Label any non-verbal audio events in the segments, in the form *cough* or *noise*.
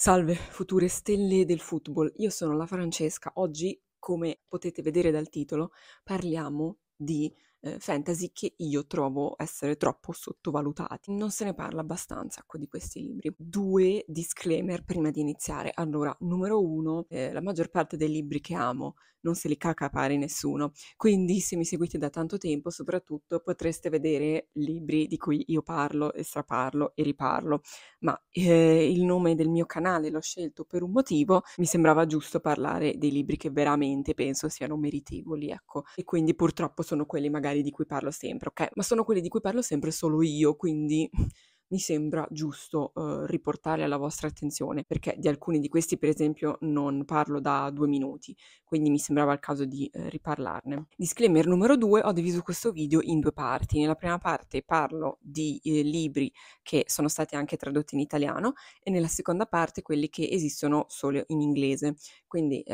Salve future stelle del football, io sono la Francesca. Oggi, come potete vedere dal titolo, parliamo di eh, fantasy che io trovo essere troppo sottovalutati. Non se ne parla abbastanza ecco, di questi libri. Due disclaimer prima di iniziare. Allora, numero uno, eh, la maggior parte dei libri che amo non se li caca pari nessuno, quindi se mi seguite da tanto tempo soprattutto potreste vedere libri di cui io parlo e straparlo e riparlo, ma eh, il nome del mio canale l'ho scelto per un motivo, mi sembrava giusto parlare dei libri che veramente penso siano meritevoli, ecco, e quindi purtroppo sono quelli magari magari di cui parlo sempre, ok? Ma sono quelli di cui parlo sempre solo io, quindi mi sembra giusto eh, riportare alla vostra attenzione, perché di alcuni di questi, per esempio, non parlo da due minuti, quindi mi sembrava il caso di eh, riparlarne. Disclaimer numero due, ho diviso questo video in due parti. Nella prima parte parlo di eh, libri che sono stati anche tradotti in italiano e nella seconda parte quelli che esistono solo in inglese, quindi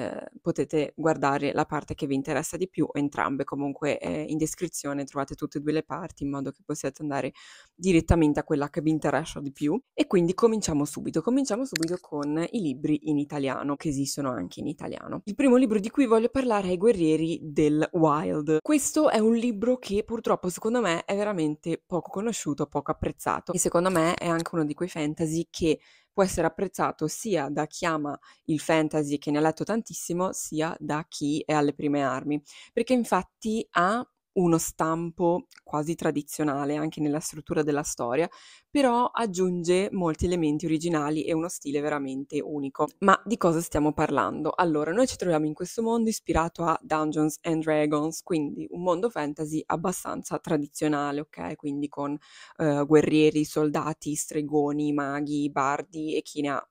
potete guardare la parte che vi interessa di più o entrambe, comunque eh, in descrizione trovate tutte e due le parti in modo che possiate andare direttamente a quella che vi interessa di più. E quindi cominciamo subito. Cominciamo subito con i libri in italiano, che esistono anche in italiano. Il primo libro di cui voglio parlare è I guerrieri del Wild. Questo è un libro che purtroppo secondo me è veramente poco conosciuto, poco apprezzato e secondo me è anche uno di quei fantasy che può essere apprezzato sia da chi ama il fantasy che ne ha letto tantissimo, sia da chi è alle prime armi, perché infatti ha uno stampo quasi tradizionale anche nella struttura della storia, però aggiunge molti elementi originali e uno stile veramente unico. Ma di cosa stiamo parlando? Allora, noi ci troviamo in questo mondo ispirato a Dungeons and Dragons, quindi un mondo fantasy abbastanza tradizionale, ok? Quindi con uh, guerrieri, soldati, stregoni, maghi, bardi e chi ne ha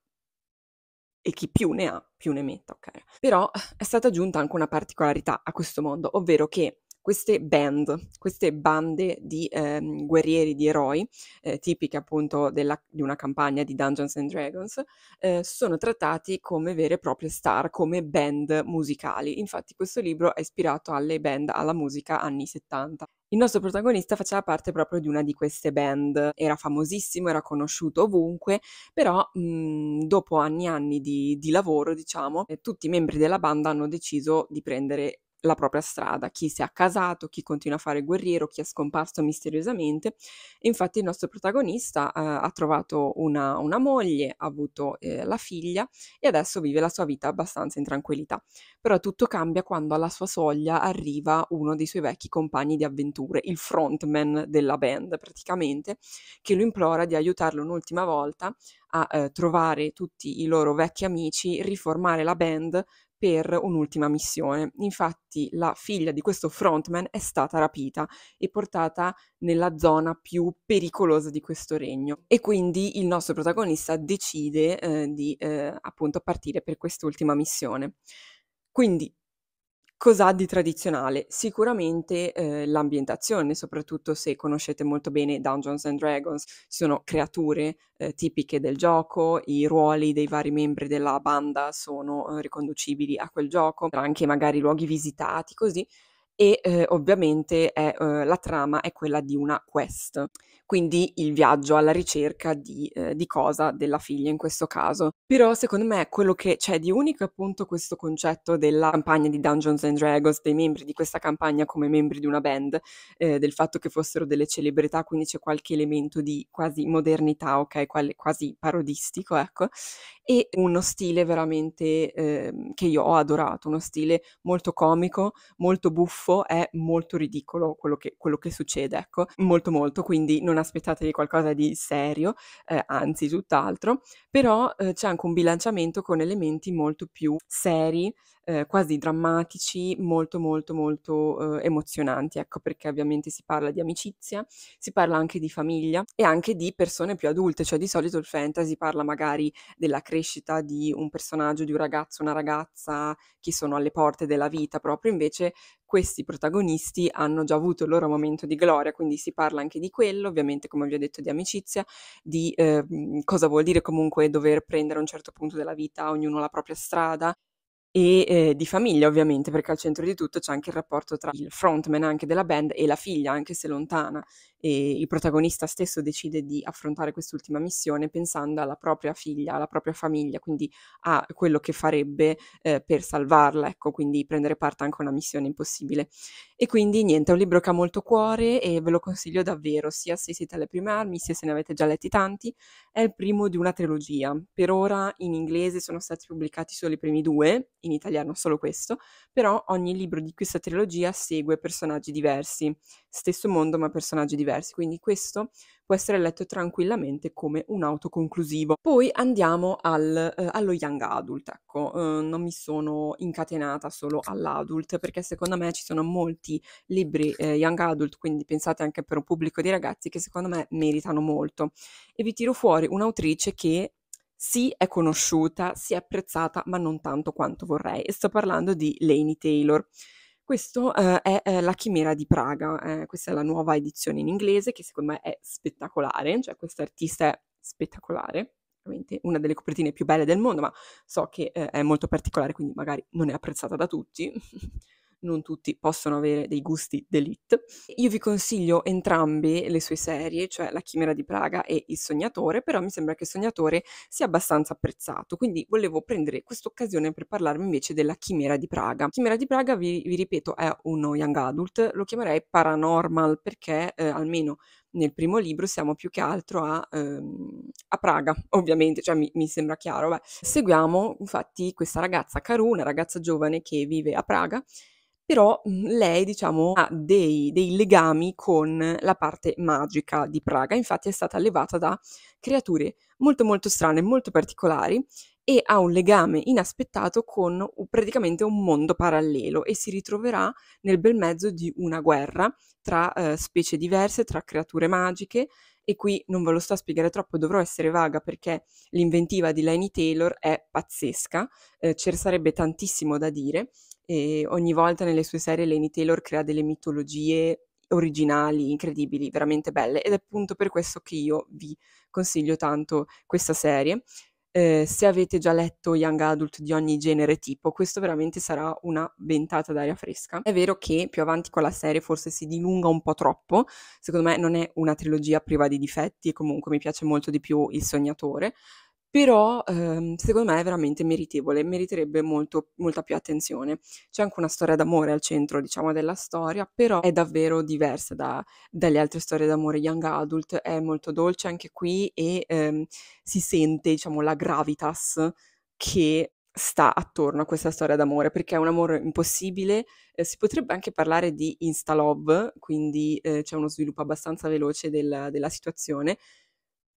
e chi più ne ha più ne metta, ok? Però è stata aggiunta anche una particolarità a questo mondo, ovvero che queste band, queste bande di ehm, guerrieri, di eroi, eh, tipiche appunto della, di una campagna di Dungeons and Dragons, eh, sono trattati come vere e proprie star, come band musicali. Infatti questo libro è ispirato alle band, alla musica anni 70. Il nostro protagonista faceva parte proprio di una di queste band, era famosissimo, era conosciuto ovunque, però mh, mm, dopo anni e anni di, di lavoro, diciamo, eh, tutti i membri della banda hanno deciso di prendere la propria strada, chi si è accasato, chi continua a fare guerriero, chi è scomparso misteriosamente. Infatti il nostro protagonista eh, ha trovato una, una, moglie, ha avuto eh, la figlia e adesso vive la sua vita abbastanza in tranquillità. Però tutto cambia quando alla sua soglia arriva uno dei suoi vecchi compagni di avventure, il frontman della band praticamente, che lo implora di aiutarlo un'ultima volta a eh, trovare tutti i loro vecchi amici, riformare la band per un'ultima missione. Infatti la figlia di questo frontman è stata rapita e portata nella zona più pericolosa di questo regno e quindi il nostro protagonista decide eh, di eh, appunto partire per quest'ultima missione. Quindi Cos'ha di tradizionale? Sicuramente eh, l'ambientazione, soprattutto se conoscete molto bene Dungeons and Dragons, ci sono creature eh, tipiche del gioco, i ruoli dei vari membri della banda sono eh, riconducibili a quel gioco, anche magari luoghi visitati, così e eh, ovviamente è, eh, la trama è quella di una quest quindi il viaggio alla ricerca di, eh, di, cosa della figlia in questo caso. Però secondo me quello che c'è di unico è appunto questo concetto della campagna di Dungeons and Dragons, dei membri di questa campagna come membri di una band, eh, del fatto che fossero delle celebrità, quindi c'è qualche elemento di quasi modernità, ok, Quale, quasi parodistico, ecco, e uno stile veramente eh, che io ho adorato, uno stile molto comico, molto buffo, è molto ridicolo quello che, quello che succede, ecco, molto molto, quindi non ha aspettatevi qualcosa di serio, eh, anzi tutt'altro, però eh, c'è anche un bilanciamento con elementi molto più seri eh, quasi drammatici, molto molto molto eh, emozionanti, ecco perché ovviamente si parla di amicizia, si parla anche di famiglia e anche di persone più adulte, cioè di solito il fantasy parla magari della crescita di un personaggio, di un ragazzo, una ragazza che sono alle porte della vita proprio, invece questi protagonisti hanno già avuto il loro momento di gloria, quindi si parla anche di quello, ovviamente come vi ho detto di amicizia, di eh, cosa vuol dire comunque dover prendere a un certo punto della vita ognuno la propria strada e eh, di famiglia ovviamente perché al centro di tutto c'è anche il rapporto tra il frontman anche della band e la figlia anche se lontana e il protagonista stesso decide di affrontare quest'ultima missione pensando alla propria figlia, alla propria famiglia, quindi a quello che farebbe eh, per salvarla, ecco, quindi prendere parte anche a una missione impossibile. E quindi niente, è un libro che ha molto cuore e ve lo consiglio davvero, sia se siete alle prime armi, sia se ne avete già letti tanti, è il primo di una trilogia. Per ora in inglese sono stati pubblicati solo i primi due in italiano solo questo, però ogni libro di questa trilogia segue personaggi diversi, stesso mondo ma personaggi diversi, quindi questo può essere letto tranquillamente come un autoconclusivo. Poi andiamo al, eh, allo young adult, ecco, eh, non mi sono incatenata solo all'adult perché secondo me ci sono molti libri eh, young adult, quindi pensate anche per un pubblico di ragazzi che secondo me meritano molto. E vi tiro fuori un'autrice che sì è conosciuta, sì è apprezzata, ma non tanto quanto vorrei. E sto parlando di Lainey Taylor. Questo eh, è eh, La Chimera di Praga, eh, questa è la nuova edizione in inglese che secondo me è spettacolare, cioè questa artista è spettacolare, veramente una delle copertine più belle del mondo, ma so che eh, è molto particolare, quindi magari non è apprezzata da tutti. *laughs* non tutti possono avere dei gusti d'elite. Io vi consiglio entrambe le sue serie, cioè La Chimera di Praga e Il Sognatore, però mi sembra che Il Sognatore sia abbastanza apprezzato, quindi volevo prendere quest'occasione per parlarvi invece della Chimera di Praga. Chimera di Praga, vi, vi ripeto, è uno young adult, lo chiamerei paranormal perché eh, almeno nel primo libro siamo più che altro a, ehm, a Praga, ovviamente, cioè mi, mi sembra chiaro. Beh. Seguiamo infatti questa ragazza Karu, una ragazza giovane che vive a Praga però mhmm, lei diciamo ha dei, dei, legami con la parte magica di Praga, infatti è stata allevata da creature molto molto strane, molto particolari e ha un legame inaspettato con praticamente un mondo parallelo e si ritroverà nel bel mezzo di una guerra tra eh, specie diverse, tra creature magiche e qui non ve lo sto a spiegare troppo, dovrò essere vaga perché l'inventiva di Laini Taylor è pazzesca, eh, ce sarebbe tantissimo da dire e ogni volta nelle sue serie Lenny Taylor crea delle mitologie originali, incredibili, veramente belle ed è appunto per questo che io vi consiglio tanto questa serie. Eh, se avete già letto Young Adult di ogni genere tipo, questo veramente sarà una ventata d'aria fresca. È vero che più avanti con la serie forse si dilunga un po' troppo, secondo me non è una trilogia priva di difetti e comunque mi piace molto di più Il Sognatore, però ehm, secondo me è veramente meritevole, meriterebbe molto, molta più attenzione. C'è anche una storia d'amore al centro, diciamo, della storia, però è davvero diversa da, dalle altre storie d'amore young adult, è molto dolce anche qui e ehm, si sente, diciamo, la gravitas che sta attorno a questa storia d'amore, perché è un amore impossibile, eh, si potrebbe anche parlare di insta love, quindi eh, c'è uno sviluppo abbastanza veloce del, della situazione,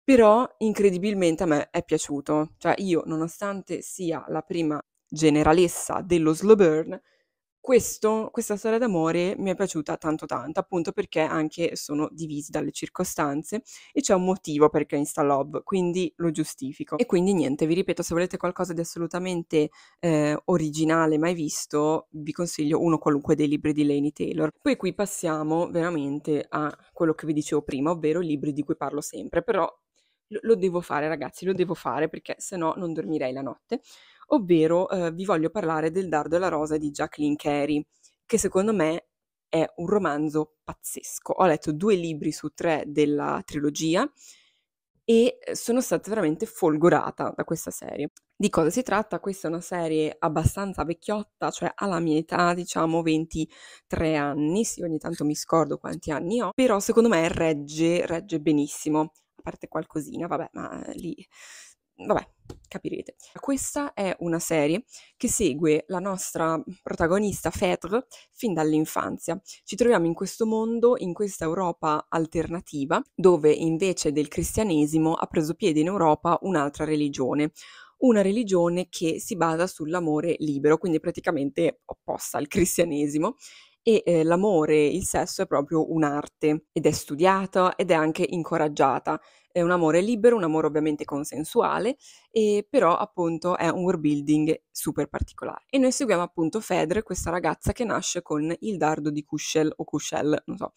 però incredibilmente a me è piaciuto. Cioè io, nonostante sia la prima generalessa dello slow burn, questo, questa storia d'amore mi è piaciuta tanto tanto, appunto perché anche sono divisi dalle circostanze e c'è un motivo perché insta love, quindi lo giustifico. E quindi niente, vi ripeto, se volete qualcosa di assolutamente eh, originale mai visto, vi consiglio uno qualunque dei libri di Lainey Taylor. Poi qui passiamo veramente a quello che vi dicevo prima, ovvero i libri di cui parlo sempre, però lo devo fare ragazzi, lo devo fare perché se no non dormirei la notte, ovvero eh, vi voglio parlare del Dardo e la Rosa di Jacqueline Carey, che secondo me è un romanzo pazzesco. Ho letto due libri su tre della trilogia e sono stata veramente folgorata da questa serie. Di cosa si tratta? Questa è una serie abbastanza vecchiotta, cioè alla mia età, diciamo 23 anni, sì, ogni tanto mi scordo quanti anni ho, però secondo me regge, regge benissimo parte qualcosina, vabbè, ma lì vabbè, capirete. Questa è una serie che segue la nostra protagonista Fetre fin dall'infanzia. Ci troviamo in questo mondo, in questa Europa alternativa, dove invece del cristianesimo ha preso piede in Europa un'altra religione. Una religione che si basa sull'amore libero, quindi praticamente opposta al cristianesimo, e eh, l'amore, il sesso è proprio un'arte ed è studiata ed è anche incoraggiata. È un amore libero, un amore ovviamente consensuale, e però appunto è un world building super particolare. E noi seguiamo appunto Fedre, questa ragazza che nasce con il dardo di Kushel o Kushel, non so,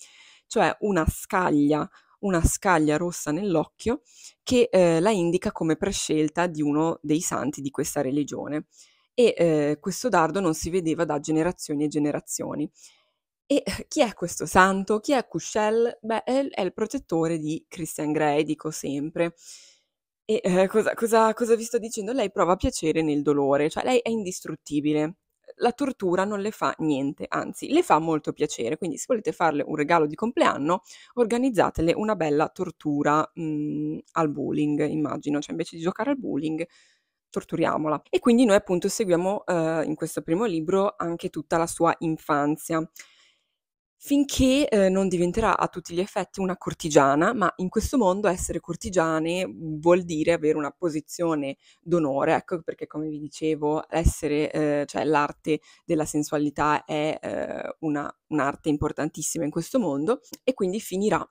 cioè una scaglia una scaglia rossa nell'occhio che eh, la indica come prescelta di uno dei santi di questa religione. E eh, questo dardo non si vedeva da generazioni e generazioni. E eh, chi è questo santo? Chi è Cushel? Beh, è, è il protettore di Christian Grey, dico sempre. E eh, cosa, cosa, cosa, vi sto dicendo? Lei prova piacere nel dolore, cioè lei è indistruttibile. La tortura non le fa niente, anzi, le fa molto piacere. Quindi, se volete farle un regalo di compleanno, organizzatele una bella tortura mh, mm, al bowling, immagino. Cioè, invece di giocare al bowling, torturiamola. E quindi noi appunto seguiamo eh, in questo primo libro anche tutta la sua infanzia finché eh, non diventerà a tutti gli effetti una cortigiana, ma in questo mondo essere cortigiane mm, vuol dire avere una posizione d'onore, ecco perché come vi dicevo, essere, eh, cioè l'arte della sensualità è eh, una, un'arte importantissima in questo mondo e quindi finirà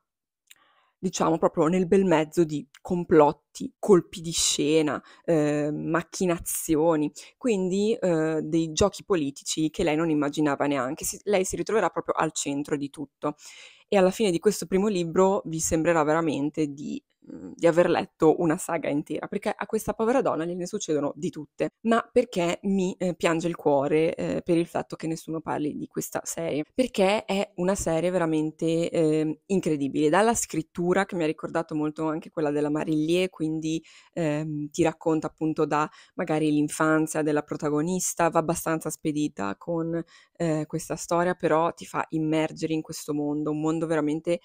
diciamo proprio nel bel mezzo di complotti, colpi di scena, eh, macchinazioni, quindi eh, dei giochi politici che lei non immaginava neanche. Si, lei si ritroverà proprio al centro di tutto. E alla fine di questo primo libro vi sembrerà veramente di Mhmm, di aver letto una saga intera, perché a questa povera donna gliene succedono di tutte, ma perché mi eh, piange il cuore eh, per il fatto che nessuno parli di questa serie, perché è una serie veramente eh, incredibile, dalla scrittura che mi ha ricordato molto anche quella della Marillier, quindi ehm, ti racconta appunto da magari l'infanzia della protagonista, va abbastanza spedita con eh, questa storia, però ti fa immergere in questo mondo, un mondo veramente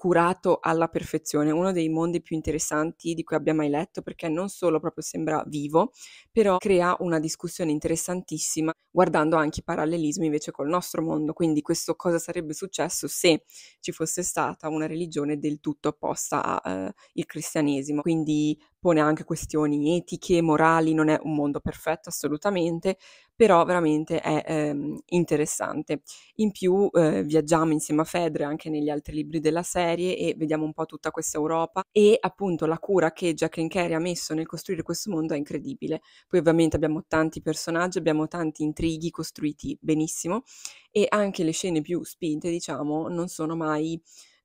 curato alla perfezione, uno dei mondi più interessanti di cui abbia mai letto perché non solo proprio sembra vivo, però crea una discussione interessantissima guardando anche i parallelismi invece col nostro mondo, quindi questo cosa sarebbe successo se ci fosse stata una religione del tutto opposta al eh, cristianesimo, quindi pone anche questioni etiche, morali, non è un mondo perfetto assolutamente, però veramente è ehm, interessante. In più eh, viaggiamo insieme a Fedre anche negli altri libri della serie e vediamo un po' tutta questa Europa e appunto la cura che Jacqueline Carey ha messo nel costruire questo mondo è incredibile. Poi ovviamente abbiamo tanti personaggi, abbiamo tanti intrighi costruiti benissimo e anche le scene più spinte, diciamo, non sono mai...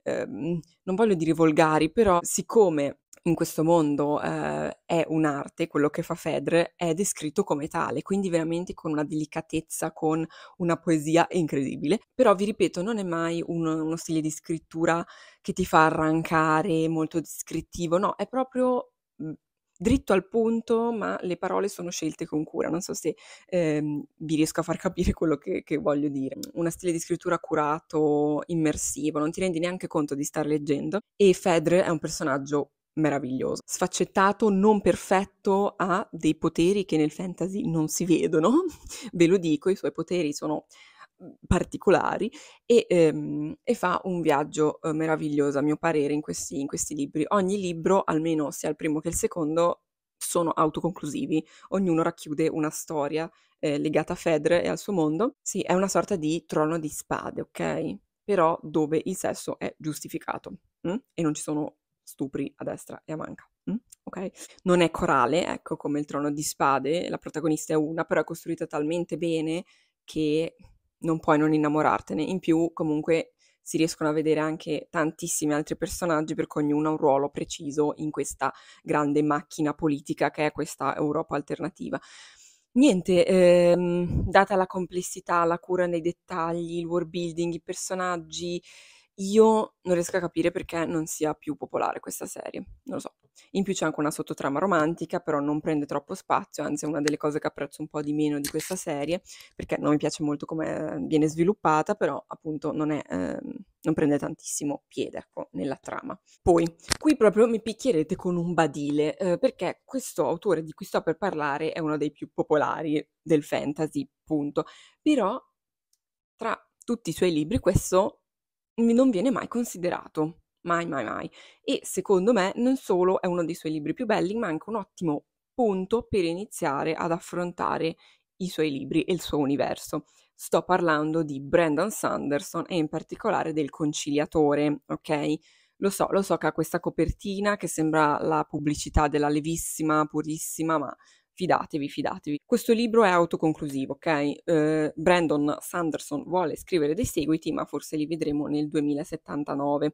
Ehm, non voglio dire volgari, però siccome in questo mondo eh, è un'arte, quello che fa Fedre è descritto come tale, quindi veramente con una delicatezza, con una poesia incredibile. Però vi ripeto, non è mai uno, uno stile di scrittura che ti fa arrancare, molto descrittivo, no, è proprio mhmm, dritto al punto, ma le parole sono scelte con cura. Non so se ehm, vi riesco a far capire quello che, che, voglio dire. Una stile di scrittura curato, immersivo, non ti rendi neanche conto di star leggendo. E Fedre è un personaggio meraviglioso, sfaccettato, non perfetto, ha dei poteri che nel fantasy non si vedono, *laughs* ve lo dico, i suoi poteri sono mhmm, particolari e, ehm, e fa un viaggio eh, meraviglioso a mio parere in questi, in questi libri. Ogni libro, almeno sia il primo che il secondo, sono autoconclusivi, ognuno racchiude una storia eh, legata a Fedre e al suo mondo. Sì, è una sorta di trono di spade, ok? Però dove il sesso è giustificato mm? e non ci sono stupri a destra e a manca. Mm? Ok? Non è corale, ecco, come il trono di spade, la protagonista è una, però è costruita talmente bene che non puoi non innamorartene. In più, comunque, si riescono a vedere anche tantissimi altri personaggi perché ognuno ha un ruolo preciso in questa grande macchina politica che è questa Europa alternativa. Niente, ehm, data la complessità, la cura nei dettagli, il world building, i personaggi, io non riesco a capire perché non sia più popolare questa serie, non lo so. In più c'è anche una sottotrama romantica, però non prende troppo spazio, anzi è una delle cose che apprezzo un po' di meno di questa serie, perché non mi piace molto come viene sviluppata, però appunto non, è, eh, non prende tantissimo piede ecco, nella trama. Poi, qui proprio mi picchierete con un badile, eh, perché questo autore di cui sto per parlare è uno dei più popolari del fantasy, punto. Però tra tutti i suoi libri questo non viene mai considerato. Mai, mai, mai. E secondo me non solo è uno dei suoi libri più belli, ma anche un ottimo punto per iniziare ad affrontare i suoi libri e il suo universo. Sto parlando di Brandon Sanderson e in particolare del conciliatore, ok? Lo so, lo so che ha questa copertina che sembra la pubblicità della levissima, purissima, ma Fidatevi, fidatevi. Questo libro è autoconclusivo, ok? Eh, Brandon Sanderson vuole scrivere dei seguiti, ma forse li vedremo nel 2079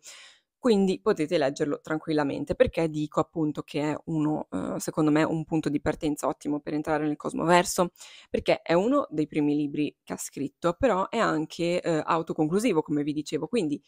quindi potete leggerlo tranquillamente perché dico appunto che è uno, eh, secondo me, un punto di partenza ottimo per entrare nel cosmoverso, perché è uno dei primi libri che ha scritto, però è anche eh, autoconclusivo, come vi dicevo, quindi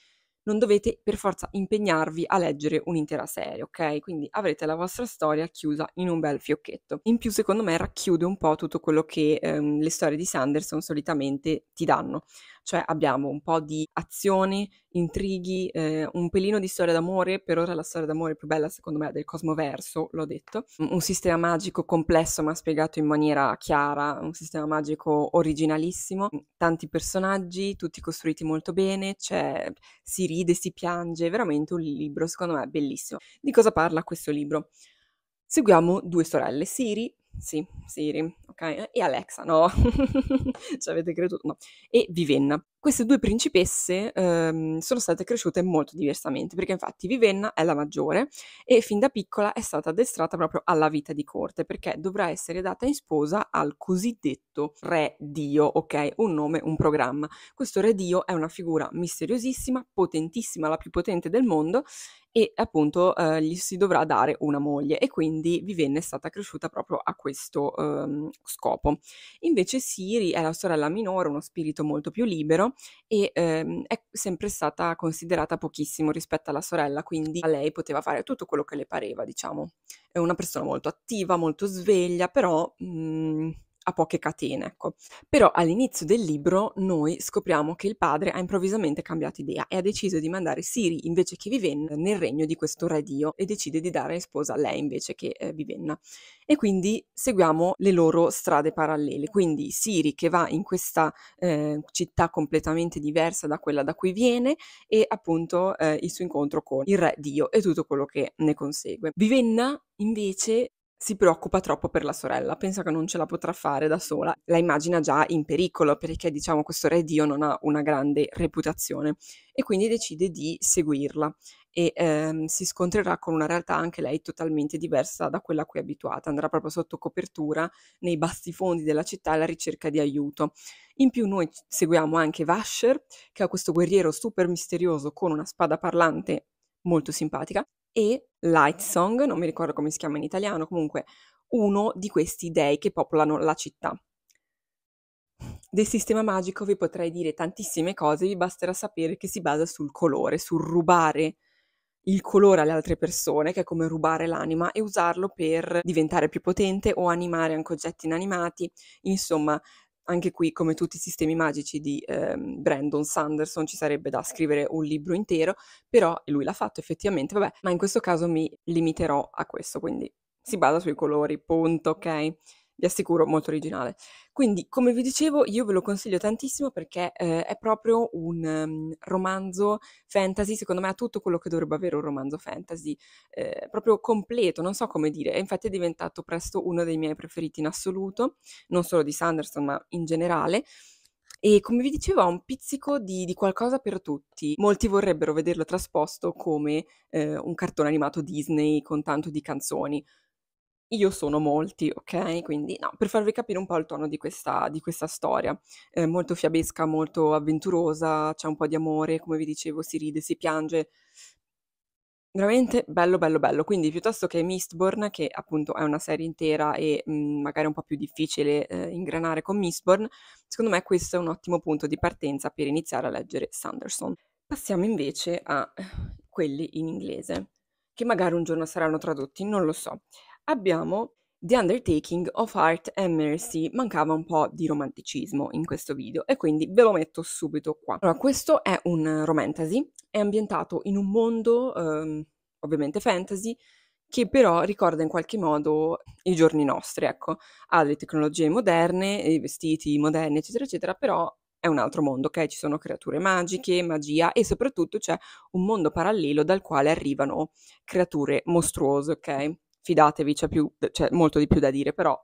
non dovete per forza impegnarvi a leggere un'intera serie, ok? Quindi avrete la vostra storia chiusa in un bel fiocchetto. In più, secondo me, racchiude un po' tutto quello che ehm, le storie di Sanderson solitamente ti danno cioè abbiamo un po' di azioni, intrighi, eh, un pelino di storia d'amore, per ora la storia d'amore più bella secondo me del cosmoverso, l'ho detto, un sistema magico complesso ma spiegato in maniera chiara, un sistema magico originalissimo, tanti personaggi, tutti costruiti molto bene, cioè, si ride, si piange, veramente un libro secondo me bellissimo. Di cosa parla questo libro? Seguiamo due sorelle, Siri sì, Siri, ok? E Alexa, no? *laughs* Ci avete creduto? No. E Vivenna. Queste due principesse ehm, sono state cresciute molto diversamente, perché infatti Vivenna è la maggiore e fin da piccola è stata addestrata proprio alla vita di corte, perché dovrà essere data in sposa al cosiddetto Re Dio, ok? Un nome, un programma. Questo Re Dio è una figura misteriosissima, potentissima, la più potente del mondo e appunto eh, gli si dovrà dare una moglie e quindi Vivenna è stata cresciuta proprio a questo ehm, scopo. Invece Siri è la sorella minore, uno spirito molto più libero e ehm, è sempre stata considerata pochissimo rispetto alla sorella, quindi a lei poteva fare tutto quello che le pareva, diciamo. È una persona molto attiva, molto sveglia, però... Mh, mhmm, a poche catene, ecco. Però all'inizio del libro noi scopriamo che il padre ha improvvisamente cambiato idea e ha deciso di mandare Siri invece che Vivenna nel regno di questo re Dio e decide di dare in sposa a lei invece che eh, Vivenna. E quindi seguiamo le loro strade parallele. Quindi Siri che va in questa eh, città completamente diversa da quella da cui viene e appunto eh, il suo incontro con il re Dio e tutto quello che ne consegue. Vivenna invece si preoccupa troppo per la sorella, pensa che non ce la potrà fare da sola, la immagina già in pericolo perché diciamo questo re Dio non ha una grande reputazione e quindi decide di seguirla e ehm, si scontrerà con una realtà anche lei totalmente diversa da quella a cui è abituata, andrà proprio sotto copertura nei bassi fondi della città alla ricerca di aiuto. In più noi seguiamo anche Vasher, che è questo guerriero super misterioso con una spada parlante molto simpatica, e Light Song, non mi ricordo come si chiama in italiano, comunque uno di questi dei che popolano la città. Del sistema magico vi potrei dire tantissime cose, vi basterà sapere che si basa sul colore, sul rubare il colore alle altre persone, che è come rubare l'anima, e usarlo per diventare più potente o animare anche oggetti inanimati. Insomma, anche qui, come tutti i sistemi magici di ehm, Brandon Sanderson, ci sarebbe da scrivere un libro intero, però lui l'ha fatto effettivamente, vabbè, ma in questo caso mi limiterò a questo, quindi si basa sui colori, punto, ok? vi assicuro molto originale. Quindi, come vi dicevo, io ve lo consiglio tantissimo perché eh, è proprio un um, romanzo fantasy, secondo me ha tutto quello che dovrebbe avere un romanzo fantasy, eh, proprio completo, non so come dire, infatti è diventato presto uno dei miei preferiti in assoluto, non solo di Sanderson, ma in generale. E come vi dicevo, ha un pizzico di, di, qualcosa per tutti. Molti vorrebbero vederlo trasposto come eh, un cartone animato Disney con tanto di canzoni io sono molti, ok? Quindi no, per farvi capire un po' il tono di questa, di questa storia, eh, molto fiabesca, molto avventurosa, c'è un po' di amore, come vi dicevo, si ride, si piange, veramente bello bello bello quindi piuttosto che Mistborn che appunto è una serie intera e mh, mm, magari è un po' più difficile eh, ingranare con Mistborn secondo me questo è un ottimo punto di partenza per iniziare a leggere Sanderson passiamo invece a quelli in inglese che magari un giorno saranno tradotti non lo so abbiamo The Undertaking of Art and Mercy mancava un po' di romanticismo in questo video e quindi ve lo metto subito qua. Allora, questo è un romantasy, è ambientato in un mondo ehm, ovviamente fantasy che però ricorda in qualche modo i giorni nostri, ecco, ha le tecnologie moderne, i vestiti moderni, eccetera, eccetera, però è un altro mondo, ok? Ci sono creature magiche, magia e soprattutto c'è un mondo parallelo dal quale arrivano creature mostruose, ok? fidatevi, c'è, più, c'è molto di più da dire, però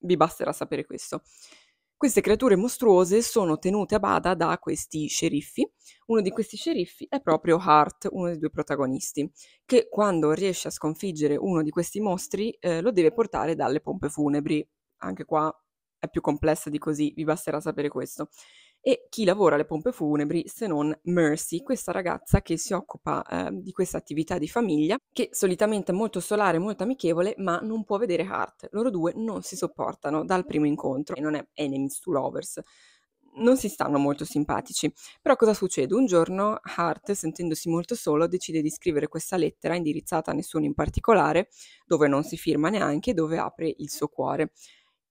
vi basterà sapere questo. Queste creature mostruose sono tenute a bada da questi sceriffi. Uno di questi sceriffi è proprio Hart, uno dei due protagonisti, che quando riesce a sconfiggere uno di questi mostri eh, lo deve portare dalle pompe funebri. Anche qua è più complessa di così, vi basterà sapere questo. E chi lavora alle pompe funebri se non Mercy, questa ragazza che si occupa eh, di questa attività di famiglia, che solitamente è molto solare, molto amichevole, ma non può vedere Hart. Loro due non si sopportano dal primo incontro e non è enemies to lovers non si stanno molto simpatici. Però cosa succede? Un giorno Hart, sentendosi molto solo, decide di scrivere questa lettera indirizzata a nessuno in particolare, dove non si firma neanche, dove apre il suo cuore.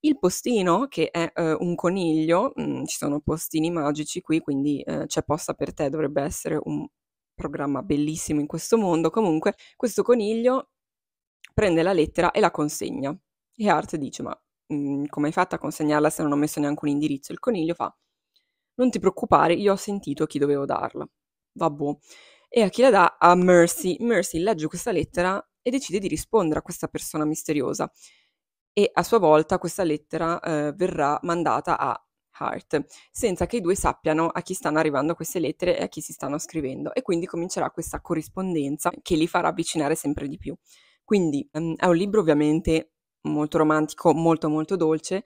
Il postino, che è eh, un coniglio, mm, ci sono postini magici qui, quindi eh, c'è posta per te, dovrebbe essere un programma bellissimo in questo mondo. Comunque, questo coniglio prende la lettera e la consegna. E Art dice, ma mm, come hai fatto a consegnarla se non ho messo neanche un indirizzo? Il coniglio fa, non ti preoccupare, io ho sentito chi dovevo darla. Vabbè. E a chi la dà? A Mercy. Mercy legge questa lettera e decide di rispondere a questa persona misteriosa e a sua volta questa lettera eh, verrà mandata a Hart, senza che i due sappiano a chi stanno arrivando queste lettere e a chi si stanno scrivendo e quindi comincerà questa corrispondenza che li farà avvicinare sempre di più. Quindi um, è un libro ovviamente molto romantico, molto molto dolce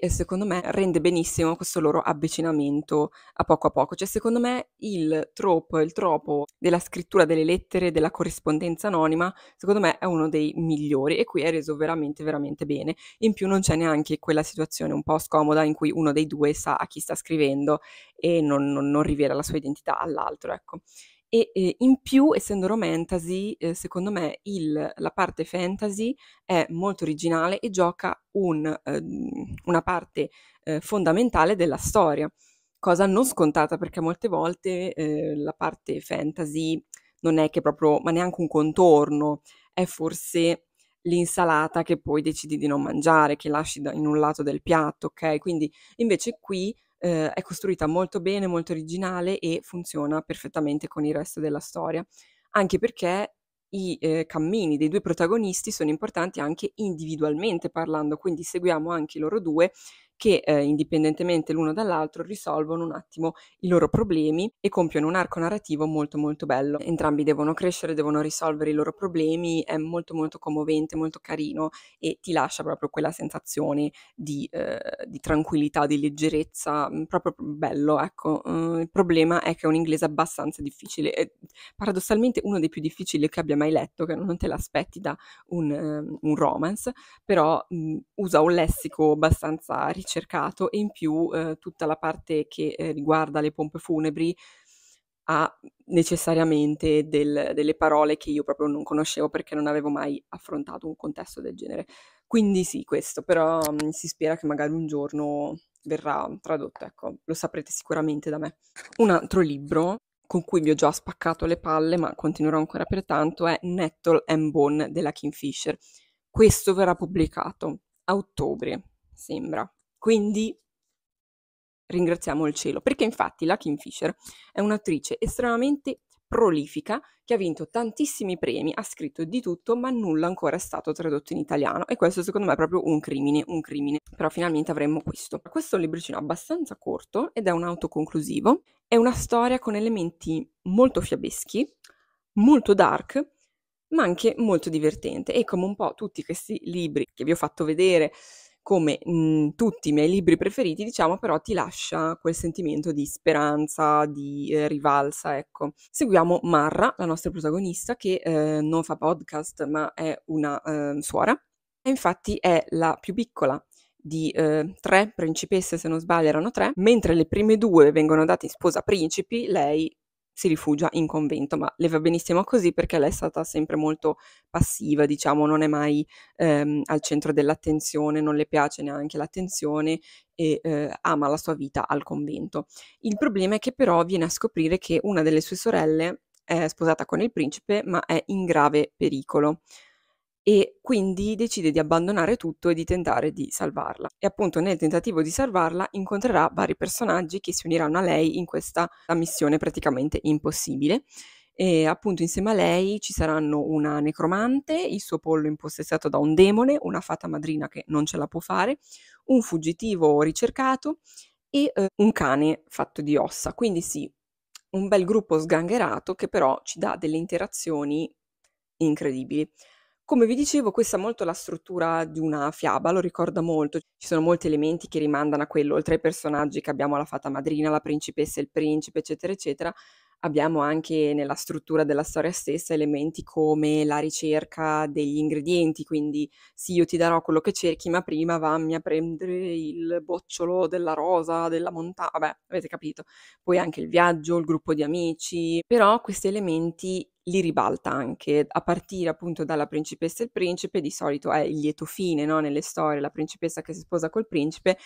e secondo me rende benissimo questo loro avvicinamento a poco a poco. Cioè, secondo me il troppo, il tropo della scrittura delle lettere, della corrispondenza anonima, secondo me è uno dei migliori e qui è reso veramente, veramente bene. In più non c'è neanche quella situazione un po' scomoda in cui uno dei due sa a chi sta scrivendo e non, non, non rivela la sua identità all'altro, ecco e eh, in più, essendo romantasy, eh, secondo me il, la parte fantasy è molto originale e gioca un, eh, una parte eh, fondamentale della storia, cosa non scontata perché molte volte eh, la parte fantasy non è che proprio, ma neanche un contorno, è forse l'insalata che poi decidi di non mangiare, che lasci da, in un lato del piatto, ok? Quindi invece qui eh, è costruita molto bene, molto originale e funziona perfettamente con il resto della storia, anche perché i eh, cammini dei due protagonisti sono importanti anche individualmente parlando, quindi seguiamo anche loro due che eh, indipendentemente l'uno dall'altro risolvono un attimo i loro problemi e compiono un arco narrativo molto molto bello. Entrambi devono crescere, devono risolvere i loro problemi, è molto molto commovente, molto carino e ti lascia proprio quella sensazione di, eh, di tranquillità, di leggerezza, mm, proprio bello. Ecco, uh, il problema è che è un inglese abbastanza difficile, è paradossalmente uno dei più difficili che abbia mai letto, che non te l'aspetti da un, um, un romance, però mh, mm, usa un lessico abbastanza ricco ricercato e in più eh, tutta la parte che eh, riguarda le pompe funebri ha necessariamente del, delle parole che io proprio non conoscevo perché non avevo mai affrontato un contesto del genere. Quindi sì, questo, però mh, mm, si spera che magari un giorno verrà tradotto, ecco, lo saprete sicuramente da me. Un altro libro con cui vi ho già spaccato le palle, ma continuerò ancora per tanto, è Nettle and Bone della Kingfisher. Questo verrà pubblicato a ottobre, sembra. Quindi ringraziamo il cielo, perché infatti la Kim Fisher è un'attrice estremamente prolifica che ha vinto tantissimi premi, ha scritto di tutto, ma nulla ancora è stato tradotto in italiano e questo secondo me è proprio un crimine, un crimine. Però finalmente avremmo questo. Questo è un libricino abbastanza corto ed è un autoconclusivo, è una storia con elementi molto fiabeschi, molto dark, ma anche molto divertente e come un po' tutti questi libri che vi ho fatto vedere come mh, mhmm, tutti i miei libri preferiti, diciamo, però ti lascia quel sentimento di speranza, di eh, rivalsa, ecco. Seguiamo Marra, la nostra protagonista, che eh, non fa podcast, ma è una eh, suora, e infatti è la più piccola di eh, tre principesse, se non sbaglio erano tre, mentre le prime due vengono date in sposa principi, lei si rifugia in convento, ma le va benissimo così perché lei è stata sempre molto passiva, diciamo, non è mai ehm, al centro dell'attenzione, non le piace neanche l'attenzione e eh, ama la sua vita al convento. Il problema è che però viene a scoprire che una delle sue sorelle è sposata con il principe, ma è in grave pericolo e quindi decide di abbandonare tutto e di tentare di salvarla. E appunto nel tentativo di salvarla incontrerà vari personaggi che si uniranno a lei in questa missione praticamente impossibile. E appunto insieme a lei ci saranno una necromante, il suo pollo impossessato da un demone, una fata madrina che non ce la può fare, un fuggitivo ricercato e eh, un cane fatto di ossa. Quindi sì, un bel gruppo sgangherato che però ci dà delle interazioni incredibili. Come vi dicevo, questa è molto la struttura di una fiaba, lo ricorda molto. Ci sono molti elementi che rimandano a quello, oltre ai personaggi che abbiamo la fata madrina, la principessa, il principe, eccetera, eccetera. Abbiamo anche nella struttura della storia stessa elementi come la ricerca degli ingredienti, quindi sì, io ti darò quello che cerchi, ma prima vammi a prendere il bocciolo della rosa, della montagna, vabbè, avete capito. Poi anche il viaggio, il gruppo di amici, però questi elementi li ribalta anche, a partire appunto dalla principessa e il principe, di solito è il lieto fine no? nelle storie, la principessa che si sposa col principe,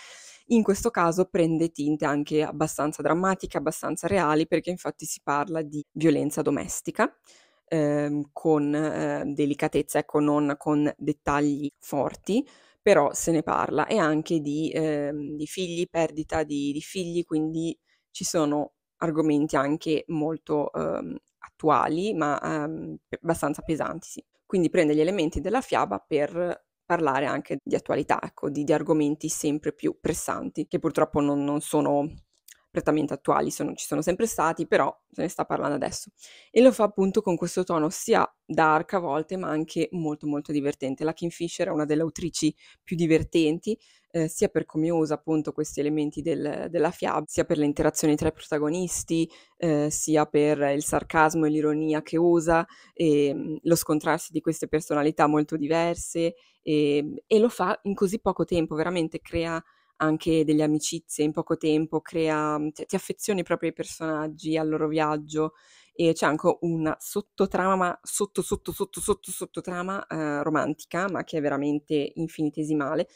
in questo caso prende tinte anche abbastanza drammatiche, abbastanza reali, perché infatti si parla di violenza domestica. Ehm, con eh, delicatezza, ecco, non con dettagli forti, però se ne parla, e anche di, eh, di figli, perdita di, di, figli, quindi ci sono argomenti anche molto eh, attuali, ma ehm, abbastanza pesanti, sì. Quindi prende gli elementi della fiaba per parlare anche di attualità, ecco, di, di argomenti sempre più pressanti, che purtroppo non, non sono prettamente attuali, sono, ci sono sempre stati, però se ne sta parlando adesso. E lo fa appunto con questo tono sia dark a volte, ma anche molto molto divertente. La Kim Fisher è una delle autrici più divertenti, eh, sia per come usa appunto questi elementi del, della fiaba, sia per le interazioni tra i protagonisti, eh, sia per il sarcasmo e l'ironia che usa, e, mm, lo scontrarsi di queste personalità molto diverse, e, e lo fa in così poco tempo, veramente crea anche delle amicizie in poco tempo, crea, ti, ti affezioni proprio ai personaggi, al loro viaggio e c'è anche una sottotrama, sotto sotto sotto sotto sottotrama eh, romantica, ma che è veramente infinitesimale.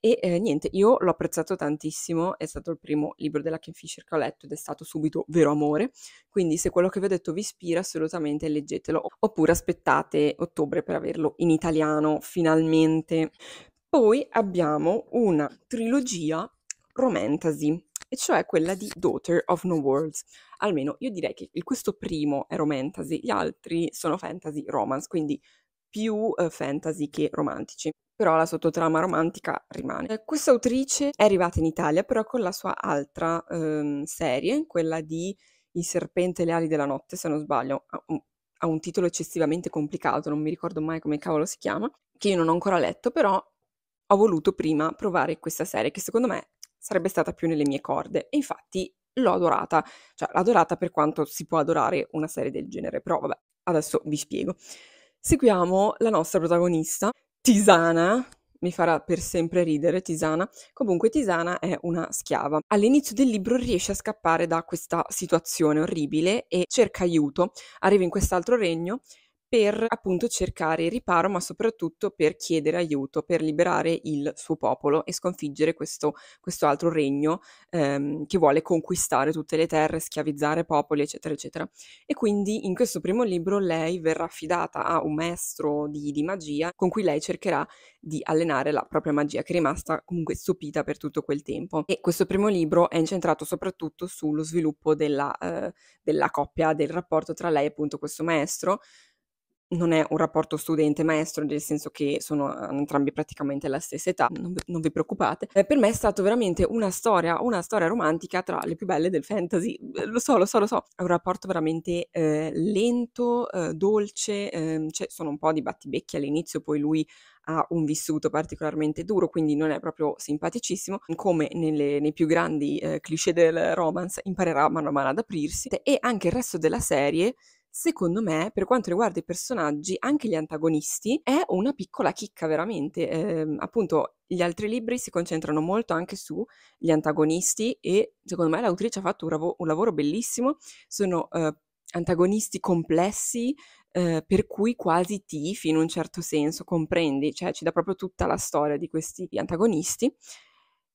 E eh, niente, io l'ho apprezzato tantissimo, è stato il primo libro della Ken Fisher che ho letto ed è stato subito vero amore, quindi se quello che vi ho detto vi ispira assolutamente leggetelo, oppure aspettate ottobre per averlo in italiano finalmente. Poi abbiamo una trilogia romantasy, e cioè quella di Daughter of No Worlds. Almeno io direi che questo primo è romantasy, gli altri sono fantasy romance, quindi più eh, fantasy che romantici. Però la sottotrama romantica rimane. Eh, questa autrice è arrivata in Italia però con la sua altra ehm, serie, quella di Il serpente e le ali della notte, se non sbaglio. Ha un, titolo eccessivamente complicato, non mi ricordo mai come cavolo si chiama, che io non ho ancora letto, però ho voluto prima provare questa serie che secondo me sarebbe stata più nelle mie corde e infatti l'ho adorata, cioè l'ho adorata per quanto si può adorare una serie del genere, però vabbè, adesso vi spiego. Seguiamo la nostra protagonista, Tisana, mi farà per sempre ridere Tisana. Comunque Tisana è una schiava. All'inizio del libro riesce a scappare da questa situazione orribile e cerca aiuto. Arriva in quest'altro regno per appunto cercare riparo, ma soprattutto per chiedere aiuto, per liberare il suo popolo e sconfiggere questo, questo altro regno ehm, che vuole conquistare tutte le terre, schiavizzare popoli, eccetera, eccetera. E quindi in questo primo libro lei verrà affidata a un maestro di, di magia con cui lei cercherà di allenare la propria magia, che è rimasta comunque stupita per tutto quel tempo. E questo primo libro è incentrato soprattutto sullo sviluppo della, eh, della coppia, del rapporto tra lei e appunto questo maestro, non è un rapporto studente-maestro, nel senso che sono uhm, entrambi praticamente alla stessa età, non, non vi preoccupate. Eh, per me è stata veramente una storia, una storia romantica tra le più belle del fantasy. Eh, lo so, lo so, lo so. È un rapporto veramente eh, lento, eh, dolce, ehm, cioè sono un po' di battibecchi all'inizio, poi lui ha un vissuto particolarmente duro, quindi non è proprio simpaticissimo. Come nelle, nei più grandi eh, cliché del romance, imparerà mano a mano ad aprirsi. E anche il resto della serie secondo me, per quanto riguarda i personaggi, anche gli antagonisti, è una piccola chicca veramente. Eh, appunto, gli altri libri si concentrano molto anche sugli antagonisti e secondo me l'autrice ha fatto un, ravo- un lavoro bellissimo. Sono eh, antagonisti complessi, eh, per cui quasi tifi in un certo senso, comprendi? Cioè ci dà proprio tutta la storia di questi antagonisti.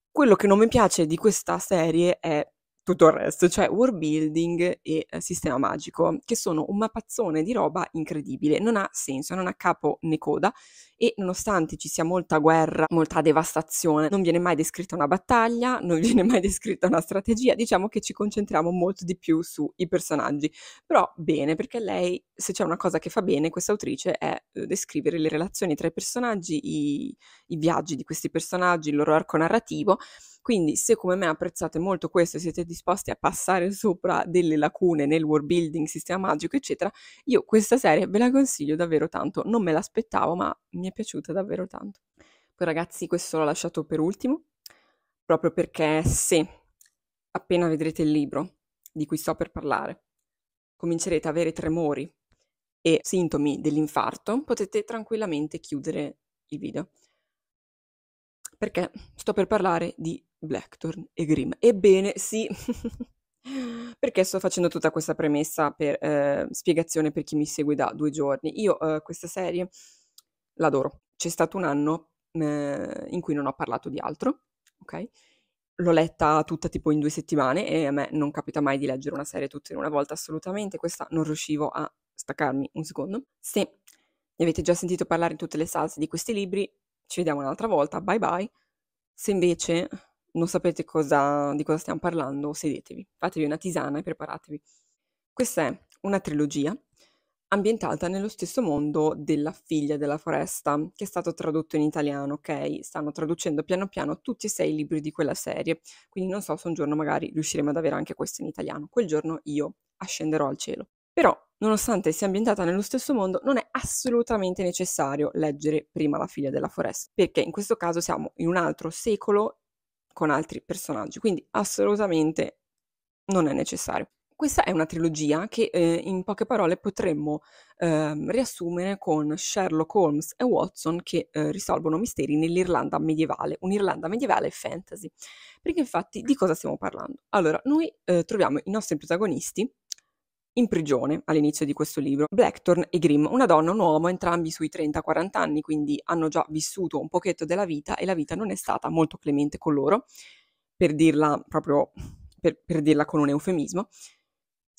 Quello che non mi piace di questa serie è tutto il resto, cioè world building e eh, sistema magico, che sono un mappazzone di roba incredibile, non ha senso, non ha capo né coda e nonostante ci sia molta guerra, molta devastazione, non viene mai descritta una battaglia, *laughs* non viene mai descritta una strategia, diciamo che ci concentriamo molto di più sui personaggi, però bene perché lei, se c'è una cosa che fa bene questa autrice è eh, descrivere le relazioni tra i personaggi, i, i viaggi di questi personaggi, il loro arco narrativo quindi se come me apprezzate molto questo e siete disposti a passare sopra delle lacune nel world building, sistema magico, eccetera, io questa serie ve la consiglio davvero tanto. Non me l'aspettavo, ma mi è piaciuta davvero tanto. Poi ragazzi, questo l'ho lasciato per ultimo, proprio perché se appena vedrete il libro di cui sto per parlare, comincerete a avere tremori e sintomi dell'infarto, potete tranquillamente chiudere il video. Perché sto per parlare di Blackthorn e Grimm. Ebbene, sì, *laughs* perché sto facendo tutta questa premessa per eh, spiegazione per chi mi segue da due giorni. Io eh, questa serie l'adoro. C'è stato un anno eh, in cui non ho parlato di altro, ok? L'ho letta tutta tipo in due settimane e a me non capita mai di leggere una serie tutta in una volta, assolutamente. Questa non riuscivo a staccarmi un secondo. Se ne avete già sentito parlare in tutte le salse di questi libri, ci vediamo un'altra volta, bye bye. Se invece non sapete cosa, di cosa stiamo parlando, sedetevi, fatevi una tisana e preparatevi. Questa è una trilogia ambientata nello stesso mondo della figlia della foresta, che è stato tradotto in italiano, ok? Stanno traducendo piano piano tutti e sei i libri di quella serie, quindi non so se un giorno magari riusciremo ad avere anche questo in italiano. Quel giorno io ascenderò al cielo. Però, nonostante sia ambientata nello stesso mondo, non è assolutamente necessario leggere prima la figlia della foresta, perché in questo caso siamo in un altro secolo con altri personaggi, quindi assolutamente non è necessario. Questa è una trilogia che eh, in poche parole potremmo eh, riassumere con Sherlock Holmes e Watson che eh, risolvono misteri nell'Irlanda medievale, un'Irlanda medievale fantasy. Perché infatti di cosa stiamo parlando? Allora, noi eh, troviamo i nostri protagonisti in prigione, all'inizio di questo libro, Blackthorn e Grimm, una donna e un uomo, entrambi sui 30-40 anni, quindi hanno già vissuto un pochetto della vita e la vita non è stata molto clemente con loro, per dirla proprio per, per dirla con un eufemismo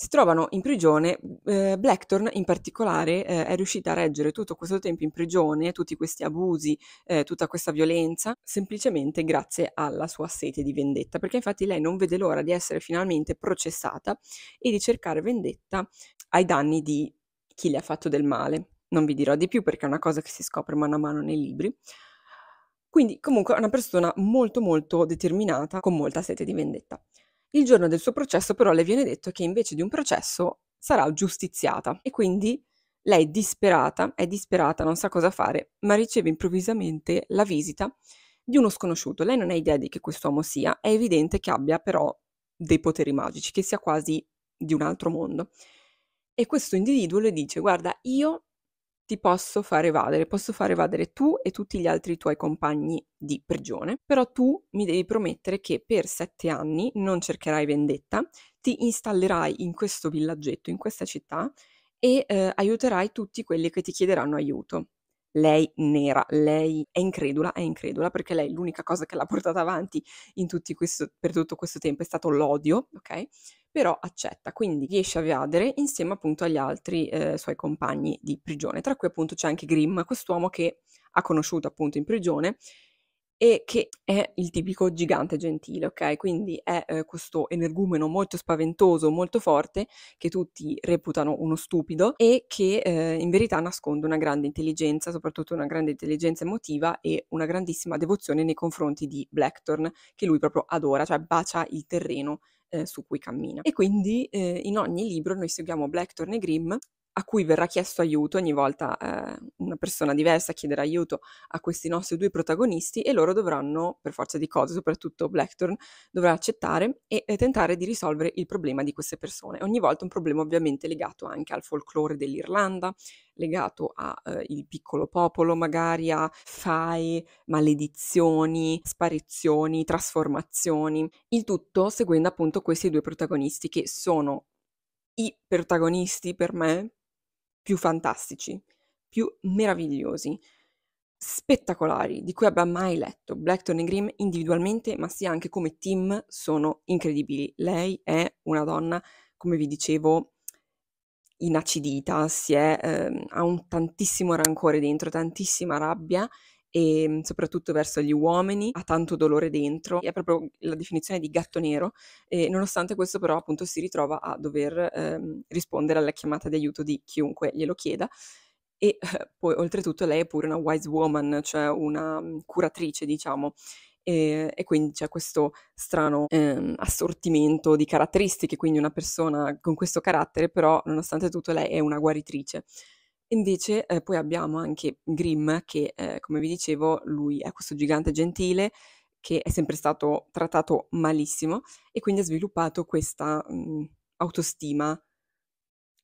si trovano in prigione. Eh, Blackthorn in particolare eh, è riuscita a reggere tutto questo tempo in prigione, tutti questi abusi, eh, tutta questa violenza, semplicemente grazie alla sua sete di vendetta, perché infatti lei non vede l'ora di essere finalmente processata e di cercare vendetta ai danni di chi le ha fatto del male. Non vi dirò di più perché è una cosa che si scopre mano a mano nei libri. Quindi comunque è una persona molto molto determinata, con molta sete di vendetta. Il giorno del suo processo però le viene detto che invece di un processo sarà giustiziata e quindi lei è disperata, è disperata, non sa cosa fare, ma riceve improvvisamente la visita di uno sconosciuto. Lei non ha idea di che quest'uomo sia, è evidente che abbia però dei poteri magici, che sia quasi di un altro mondo. E questo individuo le dice, guarda, io ti posso far evadere, posso far evadere tu e tutti gli altri tuoi compagni di prigione, però tu mi devi promettere che per sette anni non cercherai vendetta, ti installerai in questo villaggetto, in questa città e eh, aiuterai tutti quelli che ti chiederanno aiuto. Lei nera, lei è incredula, è incredula perché lei l'unica cosa che l'ha portata avanti tutto questo, per tutto questo tempo è stato l'odio, ok? però accetta, quindi riesce a evadere insieme appunto agli altri eh, suoi compagni di prigione, tra cui appunto c'è anche Grimm, quest'uomo che ha conosciuto appunto in prigione e che è il tipico gigante gentile, ok? Quindi è eh, questo energumeno molto spaventoso, molto forte, che tutti reputano uno stupido e che eh, in verità nasconde una grande intelligenza, soprattutto una grande intelligenza emotiva e una grandissima devozione nei confronti di Blackthorn, che lui proprio adora, cioè bacia il terreno eh, su cui cammina. E quindi eh, in ogni libro noi seguiamo Blackthorne e Grimm a cui verrà chiesto aiuto ogni volta eh, una persona diversa chiederà aiuto a questi nostri due protagonisti e loro dovranno, per forza di cose, soprattutto Blackthorn, dovrà accettare e, e tentare di risolvere il problema di queste persone. Ogni volta un problema ovviamente legato anche al folklore dell'Irlanda, legato al eh, piccolo popolo magari, a fai, maledizioni, sparizioni, trasformazioni, il tutto seguendo appunto questi due protagonisti che sono i protagonisti per me più fantastici, più meravigliosi, spettacolari di cui abbia mai letto. Blackton e Grimm individualmente, ma sia anche come team, sono incredibili. Lei è una donna, come vi dicevo, inacidita, è, eh, ha un tantissimo rancore dentro, tantissima rabbia e ehm, soprattutto verso gli uomini, ha tanto dolore dentro, è proprio la definizione di gatto nero, e nonostante questo però appunto si ritrova a dover ehm, rispondere alla chiamata di aiuto di chiunque glielo chieda e *laughs* poi oltretutto lei è pure una wise woman, cioè una mm, curatrice diciamo, e, e, quindi c'è questo strano ehm, assortimento di caratteristiche, quindi una persona con questo carattere, però nonostante tutto lei è una guaritrice. Invece eh, poi abbiamo anche Grimm che, eh, come vi dicevo, lui è questo gigante gentile che è sempre stato trattato malissimo e quindi ha sviluppato questa mh, mm, autostima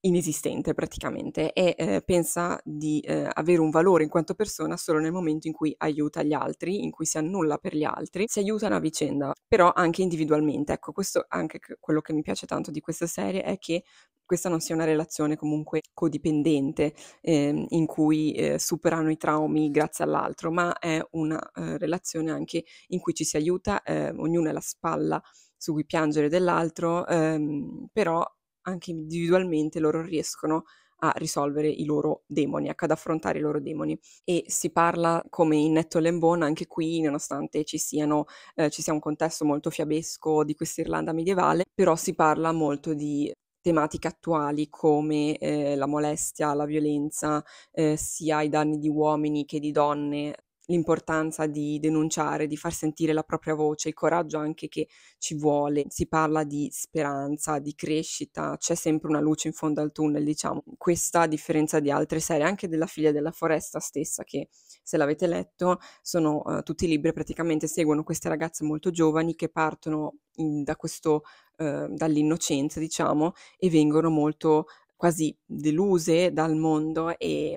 inesistente praticamente e eh, pensa di eh, avere un valore in quanto persona solo nel momento in cui aiuta gli altri, in cui si annulla per gli altri, si aiutano a vicenda, però anche individualmente. Ecco, questo anche quello che mi piace tanto di questa serie è che questa non sia una relazione comunque codipendente eh, in cui eh, superano i traumi grazie all'altro, ma è una eh, relazione anche in cui ci si aiuta, eh, ognuno è la spalla su cui piangere dell'altro, ehm, però anche individualmente loro riescono a risolvere i loro demoni, ecco, ad affrontare i loro demoni. E si parla come in Netto Lembon, anche qui, nonostante ci, siano, eh, ci sia un contesto molto fiabesco di questa Irlanda medievale, però si parla molto di tematiche attuali come eh, la molestia, la violenza, eh, sia i danni di uomini che di donne l'importanza di denunciare, di far sentire la propria voce, il coraggio anche che ci vuole. Si parla di speranza, di crescita, c'è sempre una luce in fondo al tunnel, diciamo. Questa a differenza di altre serie, anche della figlia della foresta stessa, che se l'avete letto, sono uh, tutti libri, praticamente seguono queste ragazze molto giovani che partono in, da questo, uh, dall'innocenza, diciamo, e vengono molto quasi deluse dal mondo e,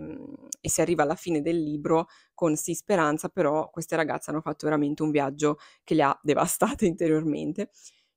e, si arriva alla fine del libro con sì speranza, però queste ragazze hanno fatto veramente un viaggio che le ha devastate *laughs* interiormente.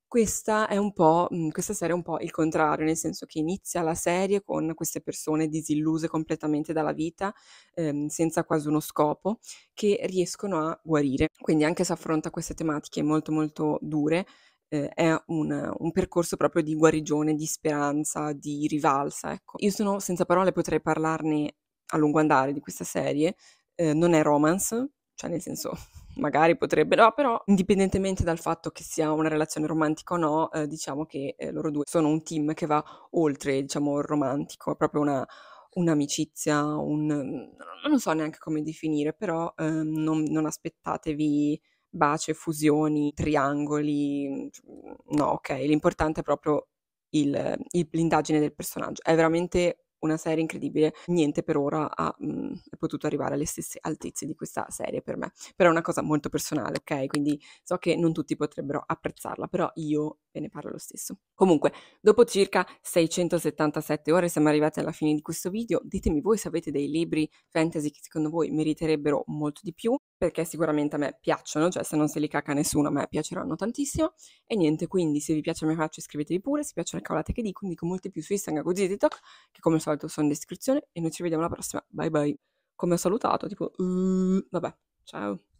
Questa, è un po', mhmm, questa serie è un po' il contrario, nel senso che inizia la serie con queste persone disilluse completamente dalla vita, ehm, senza quasi uno scopo, che riescono a guarire. Quindi anche se affronta queste tematiche molto molto dure, eh, è un, un, percorso proprio di guarigione, di speranza, di rivalsa. Ecco. Io sono senza parole, potrei parlarne a lungo andare di questa serie. Eh, non è romance, cioè nel senso *laughs* magari potrebbe, no, però indipendentemente dal fatto che sia una relazione romantica o no, eh, diciamo che eh, loro due sono un team che va oltre, diciamo, il romantico, è proprio una un'amicizia, un... non so neanche come definire, però ehm, non, non aspettatevi bace, fusioni, triangoli, no, ok, l'importante è proprio il, il, l'indagine del personaggio. È veramente una serie incredibile, niente per ora ha, mh, mm, è potuto arrivare alle stesse altezze di questa serie per me. Però è una cosa molto personale, ok? Quindi so che non tutti potrebbero apprezzarla, però io ve ne parlo lo stesso. Comunque, dopo circa 677 ore siamo arrivati alla fine di questo video. Ditemi voi se avete dei libri fantasy che secondo voi meriterebbero molto di più, perché sicuramente a me piacciono, cioè se non se li caca nessuno a me piaceranno tantissimo. E niente, quindi se vi piace la mia faccia iscrivetevi pure, se vi piacciono le cavolate che dico, dico molti più su Instagram, così TikTok, che come al solito solito sono in descrizione e noi ci vediamo alla prossima. Bye bye. Come ho salutato, tipo, uh, vabbè, ciao.